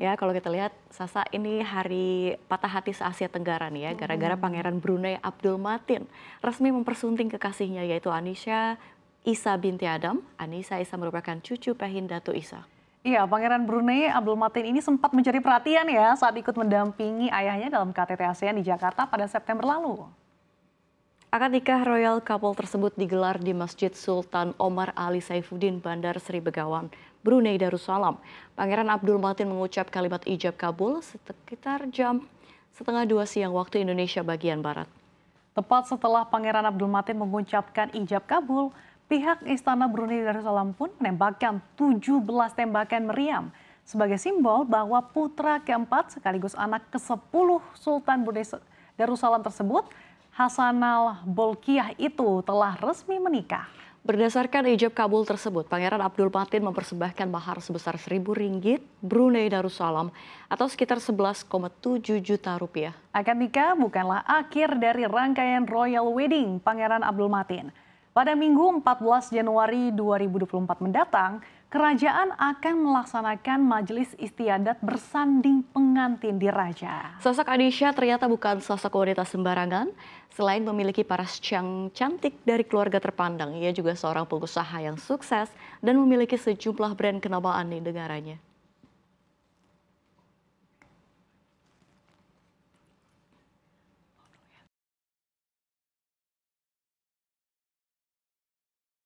Ya, kalau kita lihat Sasa ini hari patah hati se-Asia Tenggara nih ya, hmm. gara-gara hmm. Pangeran Brunei Abdul Matin resmi mempersunting kekasihnya yaitu Anisha Isa binti Adam. Anissa Isa merupakan cucu Pehin Datu Isa. Iya, Pangeran Brunei Abdul Matin ini sempat mencari perhatian ya saat ikut mendampingi ayahnya dalam KTT ASEAN di Jakarta pada September lalu. Akad nikah royal couple tersebut digelar di Masjid Sultan Omar Ali Saifuddin Bandar Sri Begawan Brunei Darussalam. Pangeran Abdul Matin mengucap kalimat ijab kabul sekitar jam setengah dua siang waktu Indonesia bagian Barat. Tepat setelah Pangeran Abdul Matin mengucapkan ijab kabul, pihak Istana Brunei Darussalam pun menembakkan 17 tembakan meriam sebagai simbol bahwa putra keempat sekaligus anak ke-10 Sultan Brunei Darussalam tersebut Hasanal Bolkiah itu telah resmi menikah. Berdasarkan ijab kabul tersebut, Pangeran Abdul Matin mempersembahkan mahar sebesar seribu ringgit Brunei Darussalam atau sekitar 11,7 juta rupiah. Akad nikah bukanlah akhir dari rangkaian Royal Wedding Pangeran Abdul Matin. Pada Minggu 14 Januari 2024 mendatang, kerajaan akan melaksanakan majelis istiadat bersanding pengantin di raja. Sosok Adisha ternyata bukan sosok wanita sembarangan. Selain memiliki paras yang cantik dari keluarga terpandang, ia juga seorang pengusaha yang sukses dan memiliki sejumlah brand kenamaan di negaranya.